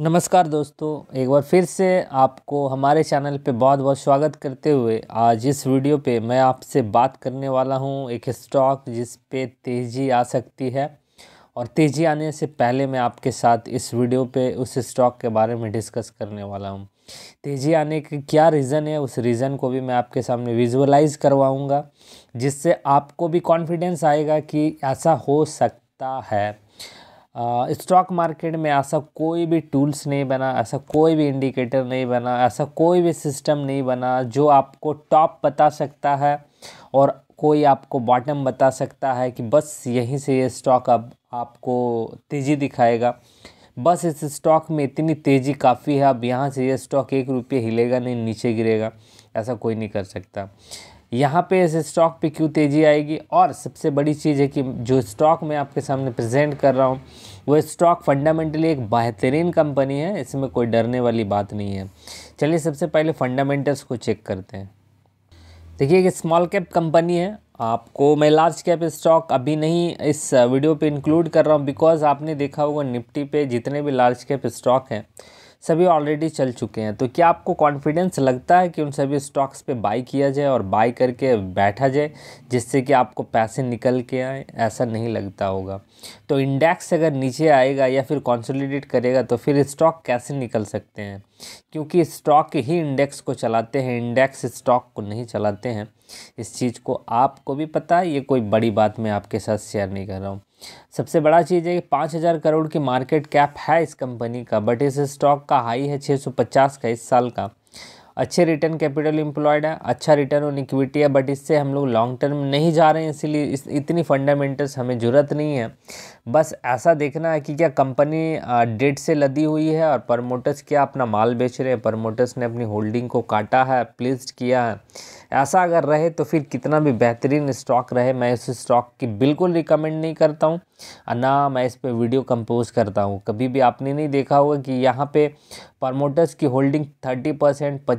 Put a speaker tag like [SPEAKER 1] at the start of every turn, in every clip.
[SPEAKER 1] नमस्कार दोस्तों एक बार फिर से आपको हमारे चैनल पे बहुत बहुत स्वागत करते हुए आज इस वीडियो पे मैं आपसे बात करने वाला हूँ एक स्टॉक जिस पे तेज़ी आ सकती है और तेज़ी आने से पहले मैं आपके साथ इस वीडियो पे उस स्टॉक के बारे में डिस्कस करने वाला हूँ तेज़ी आने के क्या रीज़न है उस रीज़न को भी मैं आपके सामने विजुअलाइज करवाऊँगा जिससे आपको भी कॉन्फिडेंस आएगा कि ऐसा हो सकता है स्टॉक मार्केट में ऐसा कोई भी टूल्स नहीं बना ऐसा कोई भी इंडिकेटर नहीं बना ऐसा कोई भी सिस्टम नहीं बना जो आपको टॉप बता सकता है और कोई आपको बॉटम बता सकता है कि बस यहीं से ये स्टॉक अब आपको तेज़ी दिखाएगा बस इस स्टॉक में इतनी तेज़ी काफ़ी है अब यहाँ से ये स्टॉक एक रुपये हिलेगा नहीं नीचे गिरेगा ऐसा कोई नहीं कर सकता यहाँ पे इस स्टॉक पे क्यों तेज़ी आएगी और सबसे बड़ी चीज़ है कि जो स्टॉक मैं आपके सामने प्रेजेंट कर रहा हूँ वो स्टॉक फंडामेंटली एक बेहतरीन कंपनी है इसमें कोई डरने वाली बात नहीं है चलिए सबसे पहले फंडामेंटल्स को चेक करते हैं देखिए एक स्मॉल कैप कंपनी है आपको मैं लार्ज कैप स्टॉक अभी नहीं इस वीडियो पे इंक्लूड कर रहा हूँ बिकॉज आपने देखा होगा निफ्टी पे जितने भी लार्ज कैप स्टॉक हैं सभी ऑलरेडी चल चुके हैं तो क्या आपको कॉन्फिडेंस लगता है कि उन सभी स्टॉक्स पे बाई किया जाए और बाई करके बैठा जाए जिससे कि आपको पैसे निकल के आए ऐसा नहीं लगता होगा तो इंडेक्स अगर नीचे आएगा या फिर कॉन्सोलिडेट करेगा तो फिर स्टॉक कैसे निकल सकते हैं क्योंकि स्टॉक ही इंडेक्स को चलाते हैं इंडेक्स स्टॉक को नहीं चलाते हैं इस चीज़ को आपको भी पता है ये कोई बड़ी बात मैं आपके साथ शेयर नहीं कर रहा हूँ सबसे बड़ा चीज़ है कि पाँच हज़ार करोड़ की मार्केट कैप है इस कंपनी का बट इस स्टॉक का हाई है सौ पचास का इस साल का अच्छे रिटर्न कैपिटल इम्प्लॉयड है अच्छा रिटर्न ऑन इक्विटी है बट इससे हम लोग लॉन्ग टर्म नहीं जा रहे हैं इसीलिए इस इतनी फंडामेंटल्स हमें ज़रूरत नहीं है बस ऐसा देखना है कि क्या कंपनी डेट से लदी हुई है और प्रमोटर्स क्या अपना माल बेच रहे हैं प्रमोटर्स ने अपनी होल्डिंग को काटा है प्लेस किया है ऐसा अगर रहे तो फिर कितना भी बेहतरीन स्टॉक रहे मैं उस स्टॉक की बिल्कुल रिकमेंड नहीं करता हूँ ना मैं इस पर वीडियो कंपोज करता हूँ कभी भी आपने नहीं देखा होगा कि यहाँ पे प्रमोटर्स की holding thirty percent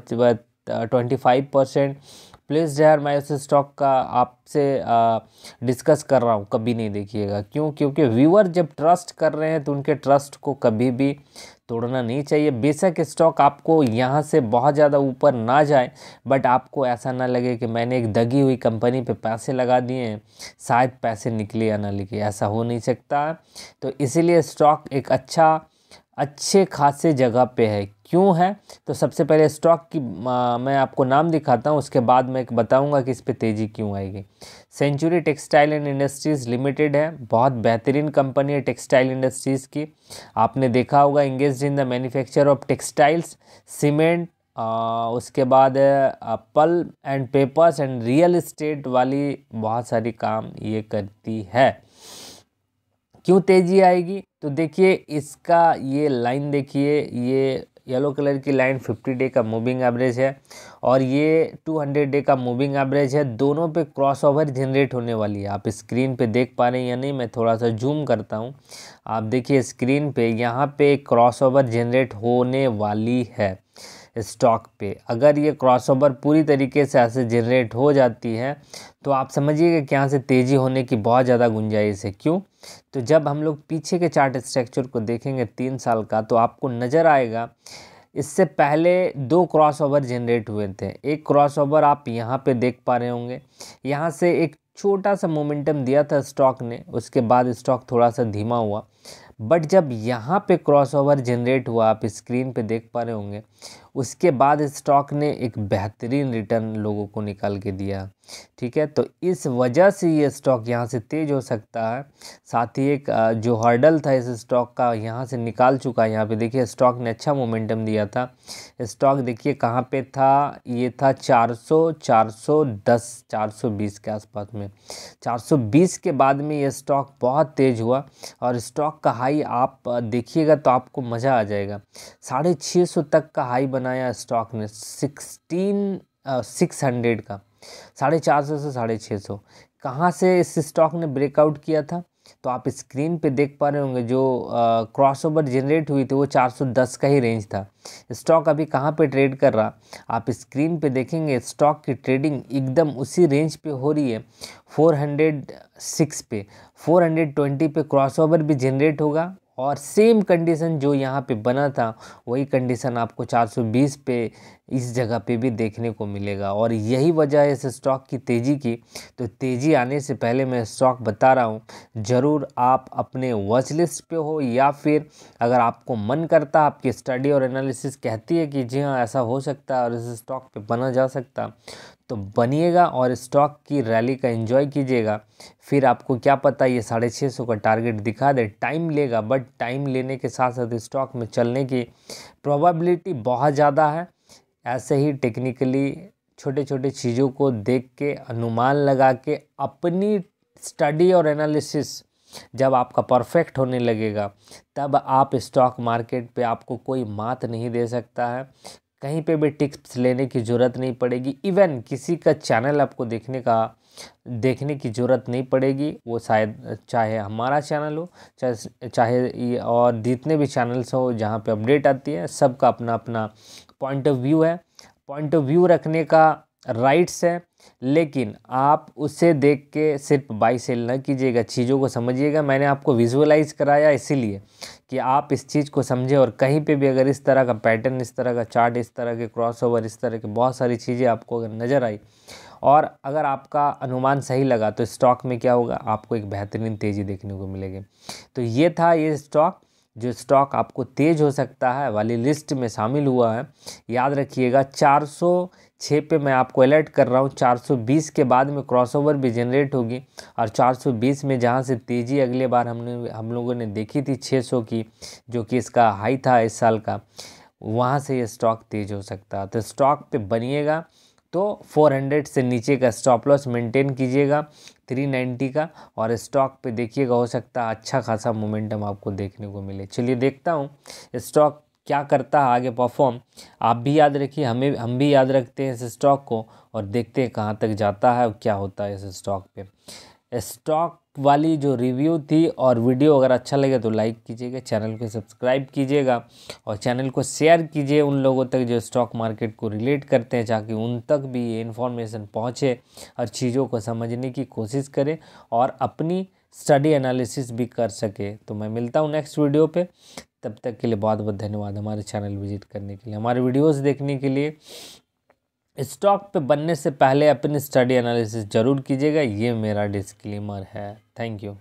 [SPEAKER 1] twenty five percent please जहर मैं उस स्टॉक का आपसे डिस्कस कर रहा हूँ कभी नहीं देखिएगा क्यों क्योंकि व्यूअर जब ट्रस्ट कर रहे हैं तो उनके ट्रस्ट को कभी भी तोड़ना नहीं चाहिए बेशक स्टॉक आपको यहाँ से बहुत ज़्यादा ऊपर ना जाए बट आपको ऐसा ना लगे कि मैंने एक दगी हुई कंपनी पे पैसे लगा दिए हैं शायद पैसे निकले या ना निकले ऐसा हो नहीं सकता तो इसीलिए स्टॉक एक अच्छा अच्छे खासे जगह पे है क्यों है तो सबसे पहले स्टॉक की आ, मैं आपको नाम दिखाता हूँ उसके बाद मैं बताऊँगा कि इस पर तेज़ी क्यों आएगी century textile and industries limited है बहुत बेहतरीन कंपनी है टेक्सटाइल इंडस्ट्रीज़ की आपने देखा होगा engage in the manufacture of textiles cement उसके बाद pulp and papers and real estate वाली बहुत सारी काम ये करती है क्यों तेज़ी आएगी तो देखिए इसका ये लाइन देखिए ये येलो कलर की लाइन 50 डे का मूविंग एवरेज है और ये 200 डे का मूविंग एवरेज है दोनों पे क्रॉसओवर जनरेट होने वाली है आप स्क्रीन पे देख पा रहे हैं या नहीं मैं थोड़ा सा जूम करता हूँ आप देखिए स्क्रीन पे यहाँ पे क्रॉसओवर जनरेट होने वाली है स्टॉक पे अगर ये क्रॉसओवर पूरी तरीके से ऐसे जनरेट हो जाती है तो आप समझिएगा कि यहाँ से तेज़ी होने की बहुत ज़्यादा गुंजाइश है क्यों तो जब हम लोग पीछे के चार्ट स्ट्रक्चर को देखेंगे तीन साल का तो आपको नज़र आएगा इससे पहले दो क्रॉसओवर जनरेट हुए थे एक क्रॉसओवर आप यहाँ पे देख पा रहे होंगे यहाँ से एक छोटा सा मोमेंटम दिया था स्टॉक ने उसके बाद स्टॉक थोड़ा सा धीमा हुआ बट जब यहाँ पे क्रॉसओवर जनरेट हुआ आप स्क्रीन पे देख पा रहे होंगे उसके बाद स्टॉक ने एक बेहतरीन रिटर्न लोगों को निकाल के दिया ठीक है तो इस वजह से ये स्टॉक यहाँ से तेज़ हो सकता है साथ ही एक जो हर्डल था इस स्टॉक का यहाँ से निकाल चुका है यहाँ पे देखिए स्टॉक ने अच्छा मोमेंटम दिया था स्टॉक देखिए कहाँ पे था ये था 400 410 420 के आसपास में 420 के बाद में ये स्टॉक बहुत तेज़ हुआ और स्टॉक का हाई आप देखिएगा तो आपको मज़ा आ जाएगा साढ़े तक का हाई बनाया स्टॉक ने सिक्सटीन सिक्स हंड्रेड का साढ़े चार सौ से साढ़े छः सौ कहाँ से इस स्टॉक ने ब्रेकआउट किया था तो आप स्क्रीन पे देख पा रहे होंगे जो क्रॉसओवर जनरेट हुई थी वो 410 का ही रेंज था स्टॉक अभी कहाँ पे ट्रेड कर रहा आप स्क्रीन पे देखेंगे स्टॉक की ट्रेडिंग एकदम उसी रेंज पे हो रही है 406 पे 420 पे क्रॉसओवर भी जनरेट होगा और सेम कंडीशन जो यहाँ पे बना था वही कंडीशन आपको 420 पे इस जगह पे भी देखने को मिलेगा और यही वजह है इस स्टॉक की तेज़ी की तो तेज़ी आने से पहले मैं स्टॉक बता रहा हूँ ज़रूर आप अपने वॉच लिस्ट पे हो या फिर अगर आपको मन करता आपकी स्टडी और एनालिसिस कहती है कि जी हाँ ऐसा हो सकता है और इस स्टॉक पे बना जा सकता तो बनिएगा और स्टॉक की रैली का एंजॉय कीजिएगा फिर आपको क्या पता ये साढ़े छः सौ का टारगेट दिखा दे टाइम लेगा बट टाइम लेने के साथ साथ स्टॉक में चलने की प्रोबेबिलिटी बहुत ज़्यादा है ऐसे ही टेक्निकली छोटे छोटे चीज़ों को देख के अनुमान लगा के अपनी स्टडी और एनालिसिस जब आपका परफेक्ट होने लगेगा तब आप स्टॉक मार्केट पे आपको कोई मात नहीं दे सकता है कहीं पे भी टिप्स लेने की ज़रूरत नहीं पड़ेगी इवन किसी का चैनल आपको देखने का देखने की ज़रूरत नहीं पड़ेगी वो शायद चाहे हमारा चैनल हो चाहे चाहे और जितने भी चैनल्स हो जहाँ पे अपडेट आती है सबका अपना अपना पॉइंट ऑफ व्यू है पॉइंट ऑफ व्यू रखने का राइट्स है लेकिन आप उसे देख के सिर्फ बाई सेल न कीजिएगा चीज़ों को समझिएगा मैंने आपको विजुअलाइज कराया इसीलिए कि आप इस चीज़ को समझें और कहीं पे भी अगर इस तरह का पैटर्न इस तरह का चार्ट इस तरह के क्रॉसओवर इस तरह के बहुत सारी चीज़ें आपको अगर नज़र आई और अगर आपका अनुमान सही लगा तो स्टॉक में क्या होगा आपको एक बेहतरीन तेज़ी देखने को मिलेगी तो ये था ये स्टॉक जो स्टॉक आपको तेज़ हो सकता है वाली लिस्ट में शामिल हुआ है याद रखिएगा 406 पे मैं आपको अलर्ट कर रहा हूँ 420 के बाद में क्रॉसओवर भी जनरेट होगी और 420 में जहाँ से तेज़ी अगले बार हमने हम लोगों ने देखी थी 600 की जो कि इसका हाई था इस साल का वहाँ से ये स्टॉक तेज़ हो सकता है तो स्टॉक पर बनिएगा तो 400 से नीचे का स्टॉप लॉस मेंटेन कीजिएगा थ्री नाइन्टी का और स्टॉक पे देखिएगा हो सकता है अच्छा खासा मोमेंटम आपको देखने को मिले चलिए देखता हूँ स्टॉक क्या करता है आगे परफॉर्म आप भी याद रखिए हमें हम भी याद रखते हैं इस स्टॉक को और देखते हैं कहाँ तक जाता है और क्या होता है इस स्टॉक पे स्टॉक वाली जो रिव्यू थी और वीडियो अगर अच्छा लगे तो लाइक कीजिएगा चैनल को सब्सक्राइब कीजिएगा और चैनल को शेयर कीजिए उन लोगों तक जो स्टॉक मार्केट को रिलेट करते हैं ताकि उन तक भी ये इन्फॉर्मेशन पहुँचे और चीज़ों को समझने की कोशिश करें और अपनी स्टडी एनालिसिस भी कर सके तो मैं मिलता हूँ नेक्स्ट वीडियो पे तब तक के लिए बहुत बहुत धन्यवाद हमारे चैनल विजिट करने के लिए हमारे वीडियोस देखने के लिए स्टॉक पे बनने से पहले अपनी स्टडी एनालिसिस ज़रूर कीजिएगा ये मेरा डिस्क्लेमर है थैंक यू